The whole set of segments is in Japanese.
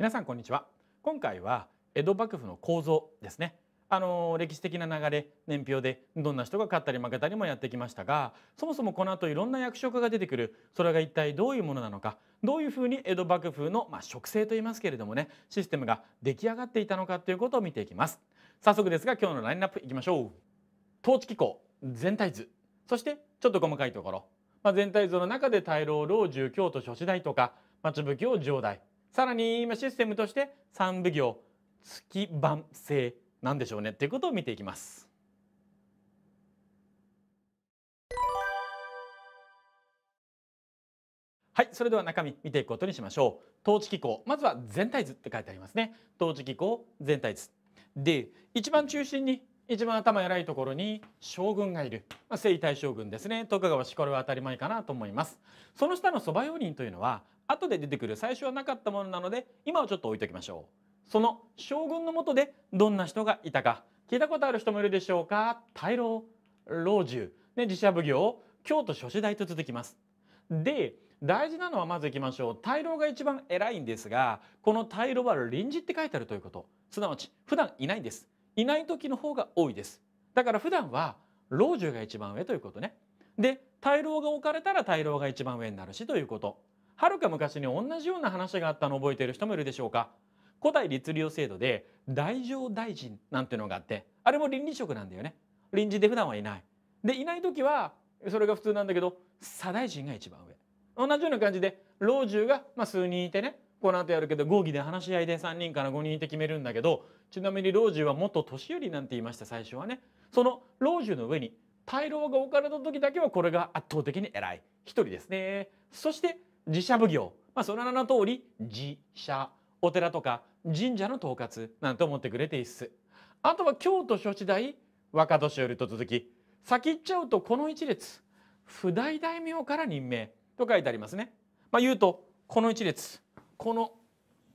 皆さんこんにちは今回は江戸幕府の構造ですねあの歴史的な流れ年表でどんな人が勝ったり負けたりもやってきましたがそもそもこの後いろんな役職が出てくるそれが一体どういうものなのかどういうふうに江戸幕府の、まあ、職制といいますけれどもねシステムが出来上がっていたのかということを見ていきます早速ですが今日のラインナップいきましょう統治機構全体図そしてちょっと細かいところ、まあ、全体図の中で大老老中京都諸子大とか町奉行上代さらに今システムとして三奉行月番制なんでしょうねっていうことを見ていきます。はい、それでは中身見ていくことにしましょう。統治機構、まずは全体図って書いてありますね。統治機構全体図。で、一番中心に一番頭偉いところに将軍がいる、まあ、征夷大将軍ですね徳川氏これは当たり前かなと思いますその下の側用人というのは後で出てくる最初はなかったものなので今はちょっと置いときましょうその将軍の下でどんな人がいたか聞いたことある人もいるでしょうか大老老中ね自社奉行京都諸子代と続きますで大事なのはまずいきましょう大老が一番偉いんですがこの大老は臨時って書いてあるということすなわち普段いないんですいない時の方が多いですだから普段は老中が一番上ということねで大老が置かれたら大老が一番上になるしということはるか昔に同じような話があったのを覚えている人もいるでしょうか古代律令制度で大乗大臣なんていうのがあってあれも倫理職なんだよね臨時で普段はいないでいない時はそれが普通なんだけど左大臣が一番上同じような感じで老中が、まあ、数人いてねこの後やるけど合議で話し合いで3人から5人いて決めるんだけどちなみに老中はもっと年寄りなんて言いました最初はねその老中の上に大老が置かれた時だけはこれが圧倒的に偉い1人ですねそして寺社奉行、まあ、その名の通り寺社お寺とか神社の統括なんて思ってくれていいっす。あとは京都諸時代若年寄りと続き先行っちゃうとこの一列譜代大名から任命と書いてありますね。まあ、言うとこの一列この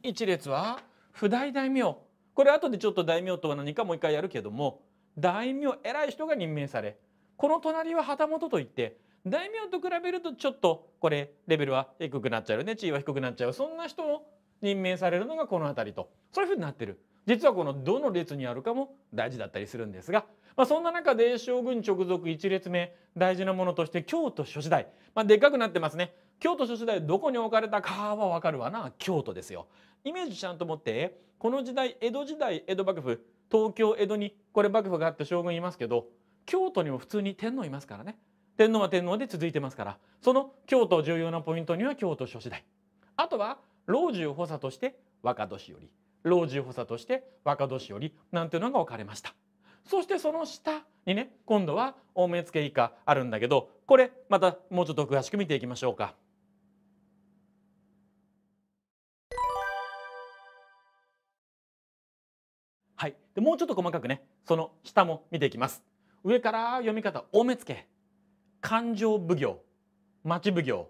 一列は譜代大名これ後でちょっと大名とは何かもう一回やるけども大名偉い人が任命されこの隣は旗本といって大名と比べるとちょっとこれレベルは低くなっちゃうよね地位は低くなっちゃうそんな人を任命されるのがこの辺りとそういうふうになってる実はこのどの列にあるかも大事だったりするんですが、まあ、そんな中で将軍直属1列目大事なものとして京都諸子代、まあ、でっかくなってますね京都諸子代どこに置かれたかは分かるわな京都ですよイメージちゃんと持ってこの時代江戸時代江戸幕府東京江戸にこれ幕府があって将軍いますけど京都にも普通に天皇いますからね天皇は天皇で続いてますからその京都重要なポイントには京都諸次第あとは老中補佐として若年寄り老中補佐として若年寄りなんていうのが置かれましたそしてその下にね今度は大目付以下あるんだけどこれまたもうちょっと詳しく見ていきましょうか。はい、でもうちょっと細かくねその下も見ていきます。上から読み方大目付勘定奉行町奉行、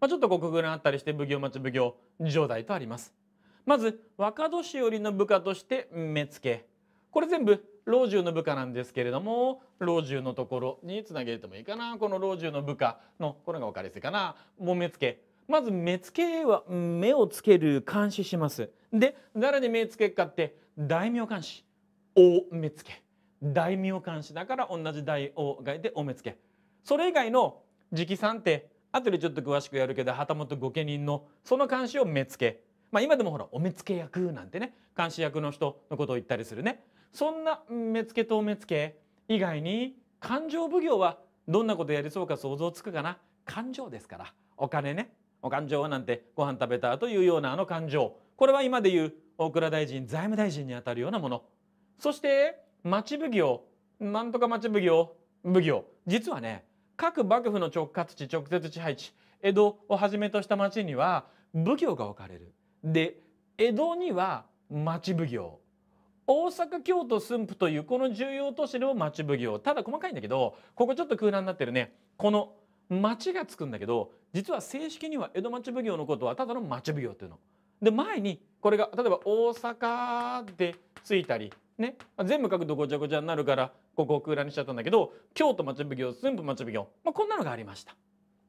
まあ、ちょっと国軍があったりして奉行町奉行城代とありますまず若年寄りの部下として目付これ全部老中の部下なんですけれども老中のところにつなげてもいいかなこの老中の部下のこれが分かりやすいかなも目付まず目付は目をつける監視しますで誰に目つけるかって大名監視大目付大名監視だから同じ大王がいて大目付それ以外の直参って後でちょっと詳しくやるけど旗本御家人のその監視を目付けまあ今でもほらお目付け役なんてね監視役の人のことを言ったりするねそんな目付と目付以外に勘定奉行はどんなことやりそうか想像つくかな勘定ですからお金ねお勘定なんてご飯食べたというようなあの勘定これは今でいう大蔵大臣財務大臣にあたるようなものそして町奉行なんとか町奉行奉行実はね各幕府の直轄地直接支配地江戸をはじめとした町には奉行が置かれる。で江戸には町奉行大阪京都駿府というこの重要都市の町奉行ただ細かいんだけどここちょっと空欄になってるねこの町がつくんだけど実は正式には江戸町奉行のことはただの町奉行っていうの。で前にこれが例えば大阪でついたりね、全部書くとごちゃごちゃになるからここを空欄にしちゃったんだけど京都町奉行駿府町奉行、まあ、こんなのがありました。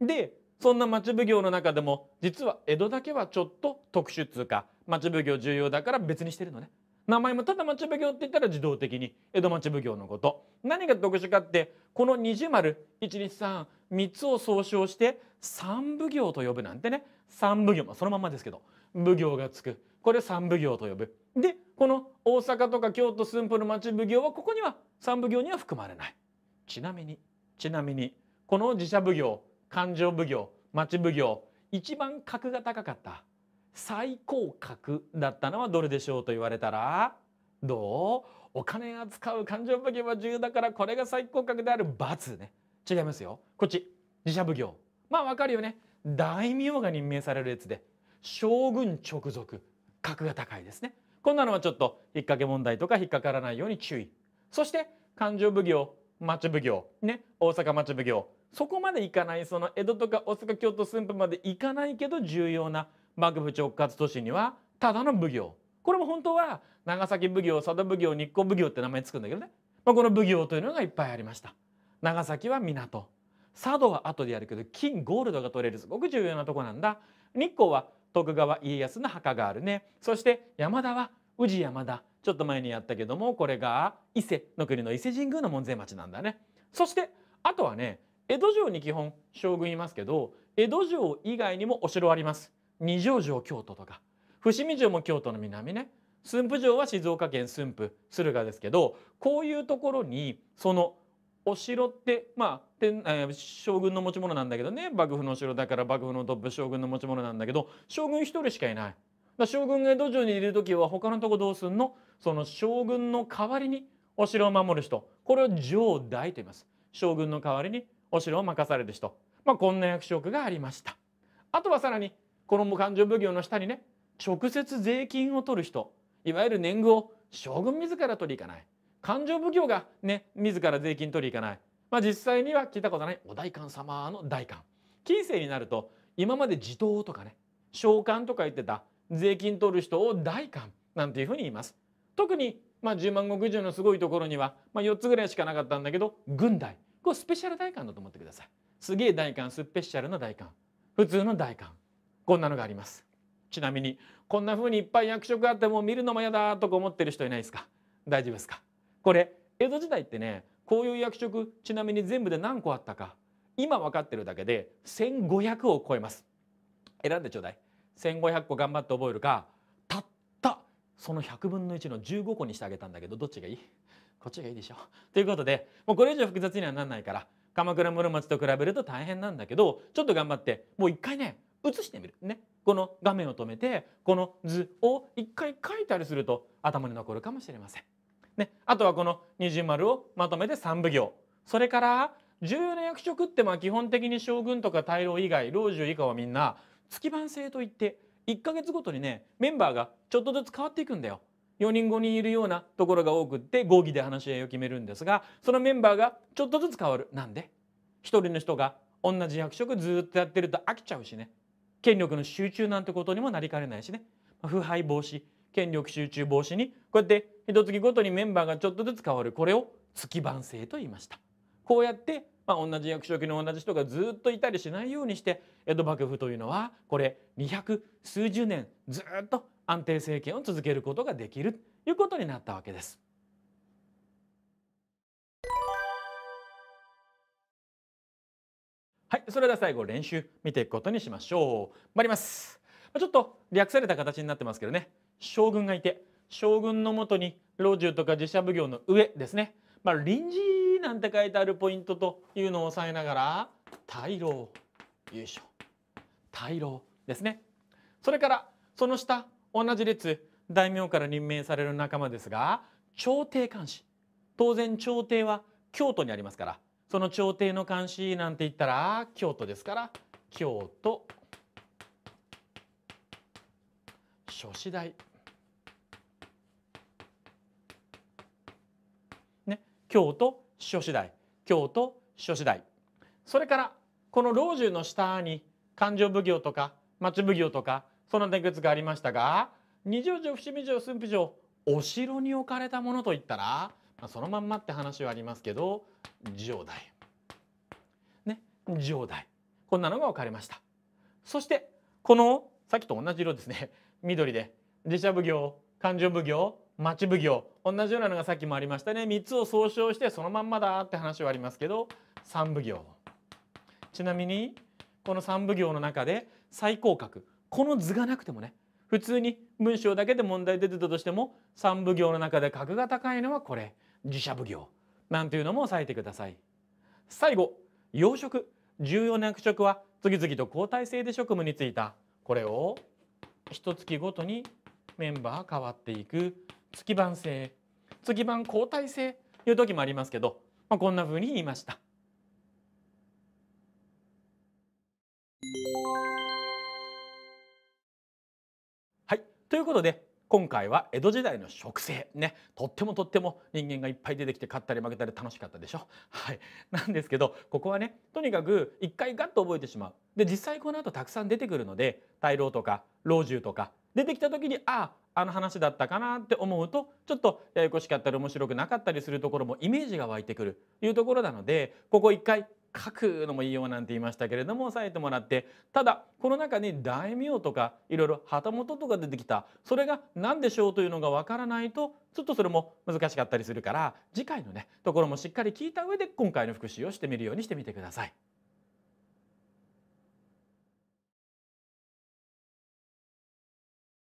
でそんな町奉行の中でも実は江戸だけはちょっと特殊通貨町奉行重要だから別にしてるのね。名前もただ町奉行って言ったら自動的に江戸町奉行のこと何が特殊かってこの二重丸1233つを総称して三奉行と呼ぶなんてね三奉行、まあ、そのまんまですけど奉行がつくこれ三奉行と呼ぶでこの大阪とか京都駿府の町奉行はここには三奉行には含まれないちなみにちなみにこの寺社奉行勘定奉行町奉行一番格が高かった最高格だったのはどれでしょうと言われたらどうお金扱う勘定奉行は重要だからこれが最高格である罰ね違いますよこっち寺社奉行まあわかるよね大名が任命されるやつで将軍直属格が高いですねこんなのはちょっと引っ掛け問題とか引っかからないように注意そして勘定奉行町奉行ね大阪町奉行そこまでいかないその江戸とか大阪京都駿府までいかないけど重要な幕府直轄都市にはただの奉行これも本当は長崎奉行佐渡奉行日光奉行って名前つくんだけどね、まあ、この奉行というのがいっぱいありました長崎は港佐渡は後でやるけど金ゴールドが取れるすごく重要なとこなんだ日光は徳川家康の墓があるねそして山田は宇治山田ちょっと前にやったけどもこれが伊勢の国の伊勢神宮の門前町なんだねそしてあとはね江戸城に基本将軍いますけど江戸城以外にもお城あります二条城京都とか伏見城も京都の南ね駿府城は静岡県駿府駿河ですけどこういうところにそのお城ってまあ天、えー、将軍の持ち物なんだけどね幕府のお城だから幕府のトップ将軍の持ち物なんだけど将軍一人しかいない。だ将軍が土壌にいる時は他のとこどうすんのその将軍の代わりにお城を守る人これを城代と言います将軍の代わりにお城を任される人、まあ、こんな役職がありましたあとはさらにこの勘定奉行の下にね直接税金を取る人いわゆる年貢を将軍自ら取り行かない勘定奉行がね自ら税金取り行かない、まあ、実際には聞いたことないお代官様の代官近世になると今まで地頭とかね召喚とか言ってた税金取る人を代官なんていうふうに言います。特にまあ、10万石以上のすごいところには、まあ、4つぐらいしかなかったんだけど軍隊これスペシャル代官だと思ってくださいすげえ代官スペシャルの代官普通の代官こんなのがありますちなみにこんな風にいっぱい役職あっても見るのも嫌だとか思ってる人いないですか大丈夫ですかこれ江戸時代ってねこういう役職ちなみに全部で何個あったか今分かってるだけで1500を超えます選んでちょうだい1500個頑張って覚えるかたったその100分の1の15個にしてあげたんだけどどっちがいいこっちがいいでしょということでもうこれ以上複雑にはなんないから鎌倉室町と比べると大変なんだけどちょっと頑張ってもう一回ね映してみるねこの画面を止めてこの図を一回書いたりすると頭に残るかもしれません。ね、あとはこの二重丸をまとめて三奉行それから重要な役職ってまあ基本的に将軍とか大老以外老中以下はみんな月番制といって1か月ごとにねメンバーがちょっとずつ変わっていくんだよ。4人5人いるようなところが多くって合議で話し合いを決めるんですがそのメンバーがちょっとずつ変わる。なんで ?1 人の人が同じ役職ずっとやってると飽きちゃうしね権力の集中なんてことにもなりかねないしね腐敗防止権力集中防止にこうやって一月ごとにメンバーがちょっとずつ変わるこれを月番制と言いましたこうやってまあ、同じ役職の同じ人がずっといたりしないようにして江戸幕府というのはこれ200数十年ずっと安定政権を続けることができるということになったわけです。はい、それでは最後練習見ていくことにしましょう。参ります。ちょっと略された形になってますけどね。将軍がいて将軍のもとに老中とか寺社奉行の上ですね、まあ、臨時なんて書いてあるポイントというのを押さえながら大老優勝大老ですねそれからその下同じ列大名から任命される仲間ですが朝廷監視当然朝廷は京都にありますからその朝廷の監視なんて言ったら京都ですから京都諸子代京都司書次第京都司書次第それからこの老中の下に勘定奉行とか町奉行とかその伝説がありましたが二条城伏見城駿府城お城に置かれたものといったら、まあ、そのまんまって話はありますけど城代ね城代こんなのが置かれましたそしてこのさっきと同じ色ですね緑で寺社奉行勘定奉行町奉行同じようなのがさっきもありましたね3つを総称してそのまんまだって話はありますけど三奉行ちなみにこの三奉行の中で最高格この図がなくてもね普通に文章だけで問題出てたとしても三奉行の中で格が高いのはこれ自社奉行なんていうのも押さえてください。最後要職重要な役職は次々と交代制で職務に就いたこれを一月ごとにメンバー変わっていく月番制月番交代制いう時もありますけど、まあ、こんなふうに言いました。はいということで今回は江戸時代の植生ねとってもとっても人間がいっぱい出てきて勝ったり負けたり楽しかったでしょはいなんですけどここはねとにかく一回ガッと覚えてしまうで実際この後たくさん出てくるので大老とか老中とか出てきた時にああの話だったかなって思うとちょっとややこしかったり面白くなかったりするところもイメージが湧いてくるというところなのでここ一回書くのもいいよなんて言いましたけれども押さえてもらってただこの中に大名とかいろいろ旗本とか出てきたそれが何でしょうというのがわからないとちょっとそれも難しかったりするから次回のねところもしっかり聞いた上で今回の復習をしてみるようにしてみてください。